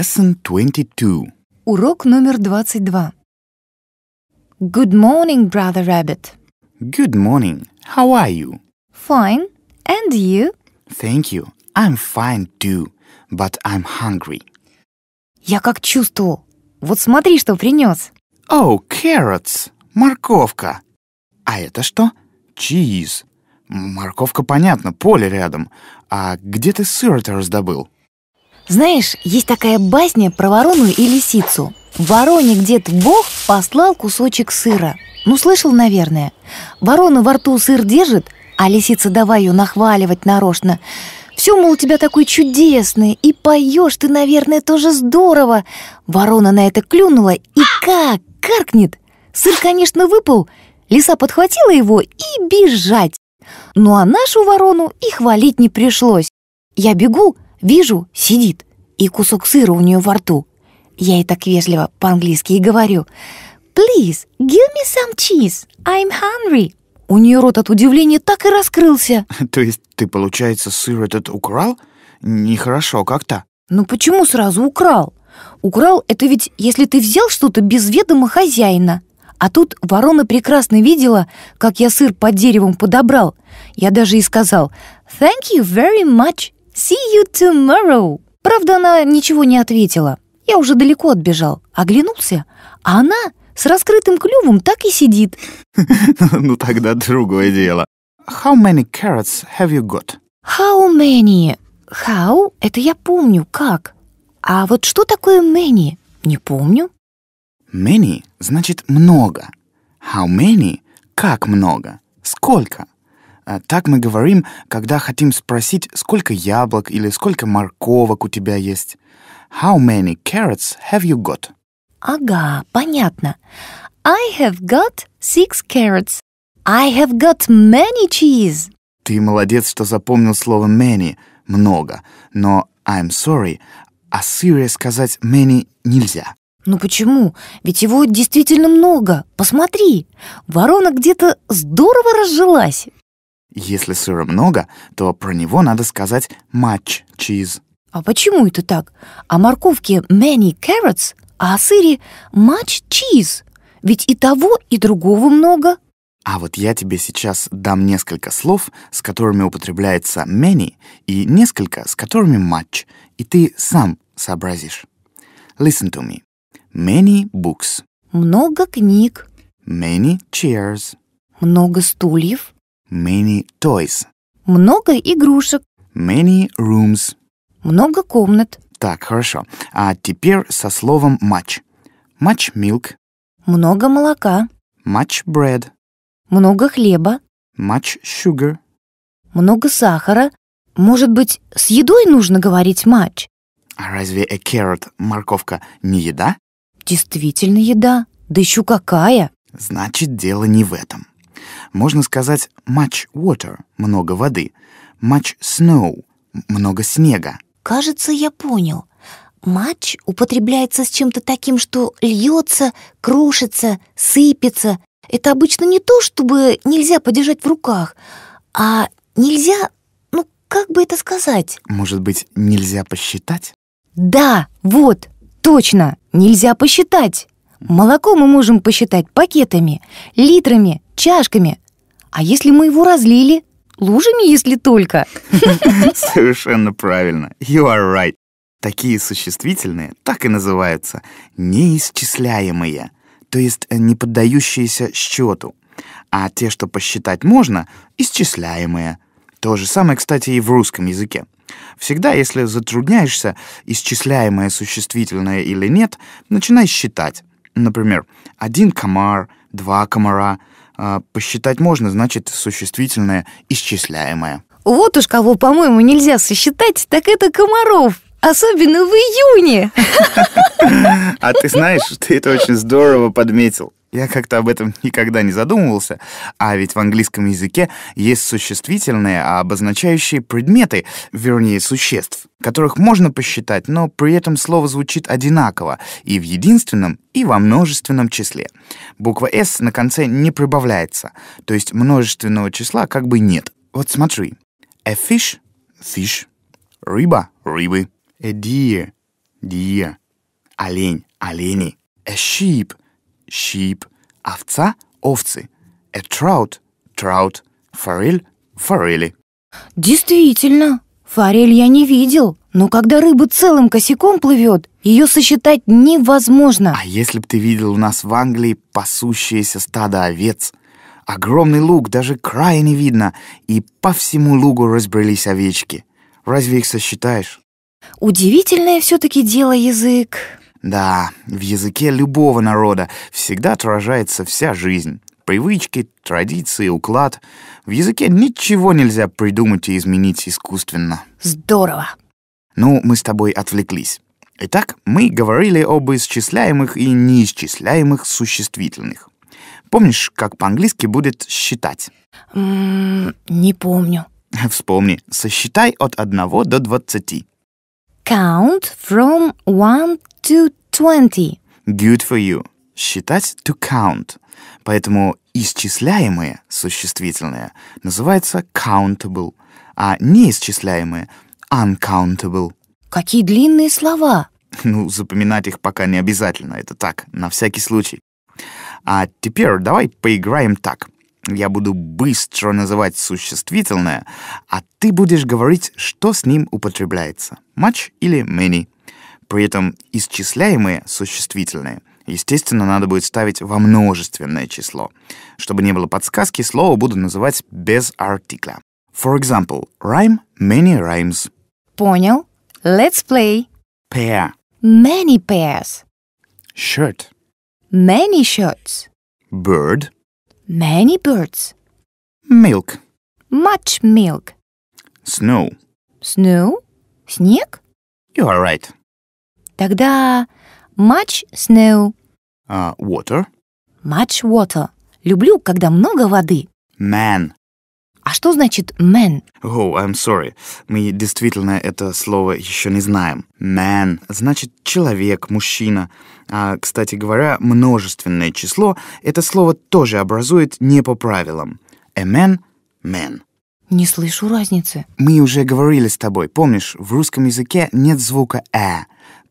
Lesson 22. Урок номер 22. Good morning, brother rabbit. Good morning. How are you? Fine. And you? Thank you. I'm fine too, but I'm hungry. Я как чувствовал. Вот смотри, что принес. Oh, carrots. Морковка. А это что? Cheese. Морковка, понятно, поле рядом. А где ты сыр-то раздобыл? Знаешь, есть такая басня про ворону и лисицу. Вороне где-то бог послал кусочек сыра. Ну, слышал, наверное. Ворона во рту сыр держит, а лисица давай ее нахваливать нарочно. Все, мол, у тебя такой чудесный, и поешь ты, наверное, тоже здорово. Ворона на это клюнула и как каркнет. Сыр, конечно, выпал. Лиса подхватила его и бежать. Ну а нашу ворону и хвалить не пришлось. Я бегу, вижу, сидит и кусок сыра у нее во рту. Я и так вежливо по-английски и говорю. «Please, give me some cheese. I'm hungry». У нее рот от удивления так и раскрылся. То есть ты, получается, сыр этот украл? Нехорошо как-то. Ну почему сразу украл? Украл — это ведь если ты взял что-то без ведома хозяина. А тут ворона прекрасно видела, как я сыр под деревом подобрал. Я даже и сказал «Thank you very much. See you tomorrow». Правда, она ничего не ответила. Я уже далеко отбежал. Оглянулся, а она с раскрытым клювом так и сидит. Ну тогда другое дело. How many carrots have you got? How many? How — это я помню, как. А вот что такое many? Не помню. Many значит много. How many — как много, сколько. А так мы говорим, когда хотим спросить, сколько яблок или сколько морковок у тебя есть. How many carrots have you got? Ага, понятно. I have got six carrots. I have got many cheese. Ты молодец, что запомнил слово many, много. Но I'm sorry, а сыре сказать many нельзя. Ну почему? Ведь его действительно много. Посмотри, ворона где-то здорово разжилась. Если сыра много, то про него надо сказать much cheese. А почему это так? О а морковке many carrots, а о сыре much cheese. Ведь и того, и другого много. А вот я тебе сейчас дам несколько слов, с которыми употребляется many, и несколько, с которыми much, и ты сам сообразишь. Listen to me. Many books. Много книг. Many chairs. Много стульев. Many toys. Много игрушек. Many rooms. Много комнат. Так, хорошо. А теперь со словом much. Much milk. Много молока. Much bread. Много хлеба. Much sugar. Много сахара. Может быть, с едой нужно говорить much? А разве a э, carrot, морковка, не еда? Действительно еда. Да еще какая. Значит, дело не в этом. Можно сказать much water — много воды, much snow — много снега. Кажется, я понял. Much употребляется с чем-то таким, что льется, крошится, сыпется. Это обычно не то, чтобы нельзя подержать в руках, а нельзя, ну, как бы это сказать? Может быть, нельзя посчитать? Да, вот, точно, нельзя посчитать. Молоко мы можем посчитать пакетами, литрами, чашками. А если мы его разлили? Лужами, если только. Совершенно правильно. You are right. Такие существительные так и называются неисчисляемые, то есть э, не поддающиеся счету. А те, что посчитать можно, исчисляемые. То же самое, кстати, и в русском языке. Всегда, если затрудняешься, исчисляемое существительное или нет, начинай считать. Например, один комар, два комара. А, посчитать можно, значит, существительное исчисляемое. Вот уж кого, по-моему, нельзя сосчитать, так это комаров. Особенно в июне. А ты знаешь, ты это очень здорово подметил. Я как-то об этом никогда не задумывался, а ведь в английском языке есть существительные, а обозначающие предметы, вернее, существ, которых можно посчитать, но при этом слово звучит одинаково и в единственном, и во множественном числе. Буква «с» на конце не прибавляется, то есть множественного числа как бы нет. Вот смотри. A fish — fish. Рыба — рыбы. A deer — deer. Олень — олени. A sheep sheep, овца – овцы, a trout – trout, форель – форели. Действительно, форель я не видел, но когда рыба целым косяком плывет, ее сосчитать невозможно. А если б ты видел у нас в Англии пасущееся стадо овец? Огромный луг, даже края не видно, и по всему лугу разбрелись овечки. Разве их сосчитаешь? Удивительное все-таки дело язык. Да, в языке любого народа всегда отражается вся жизнь. Привычки, традиции, уклад. В языке ничего нельзя придумать и изменить искусственно. Здорово. Ну, мы с тобой отвлеклись. Итак, мы говорили об исчисляемых и неисчисляемых существительных. Помнишь, как по-английски будет «считать»? Mm, не помню. Вспомни. Сосчитай от 1 до 20. Count from 1 to twenty. Good for you. Считать to count. Поэтому исчисляемые существительные называются countable, а неисчисляемые — uncountable. Какие длинные слова! Ну, запоминать их пока не обязательно, это так, на всякий случай. А теперь давай поиграем так. Я буду быстро называть существительное, а ты будешь говорить, что с ним употребляется. Much или many. При этом исчисляемые существительные, естественно, надо будет ставить во множественное число. Чтобы не было подсказки, слово буду называть без артикля. For example, rhyme, many rhymes. Понял. Let's play. Pair. Many pairs. Shirt. Many shirts. Bird. Many birds. Milk. Much milk. Snow. Snow? Снег? You are right. Тогда much snow. Uh, water. Much water. Люблю, когда много воды. Man. А что значит man? Oh, I'm sorry. Мы действительно это слово еще не знаем. Man значит человек, мужчина. А, кстати говоря, множественное число это слово тоже образует не по правилам. A man — man. Не слышу разницы. Мы уже говорили с тобой, помнишь, в русском языке нет звука «э»,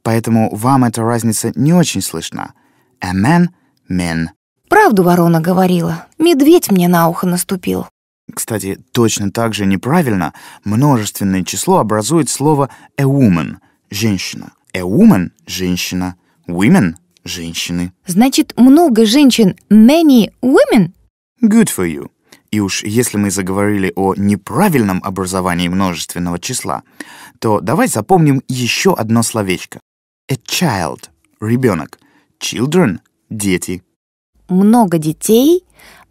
поэтому вам эта разница не очень слышна. A man — men. Правду ворона говорила. Медведь мне на ухо наступил. Кстати, точно так же неправильно множественное число образует слово a woman — женщина. A woman — женщина. Women — женщины. Значит, много женщин — many women? Good for you. И уж если мы заговорили о неправильном образовании множественного числа, то давай запомним еще одно словечко A child — ребенок. Children — дети. Много детей.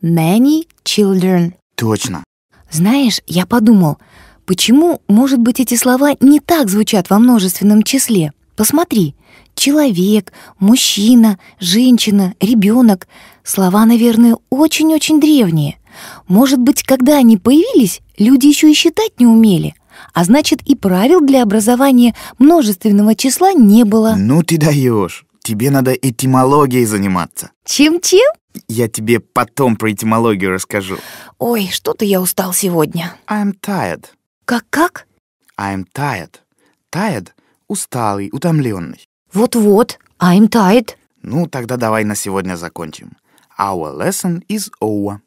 Many children. Точно. Знаешь, я подумал, почему, может быть, эти слова не так звучат во множественном числе? Посмотри. Человек, мужчина, женщина, ребенок. Слова, наверное, очень-очень древние. Может быть, когда они появились, люди еще и считать не умели, а значит и правил для образования множественного числа не было. Ну ты даешь. Тебе надо этимологией заниматься. Чем-чем? Я тебе потом про этимологию расскажу. Ой, что-то я устал сегодня. I'm tired. Как-как? I'm tired. Tired — усталый, утомленный. Вот-вот, I'm tired. Ну, тогда давай на сегодня закончим. Our lesson is over.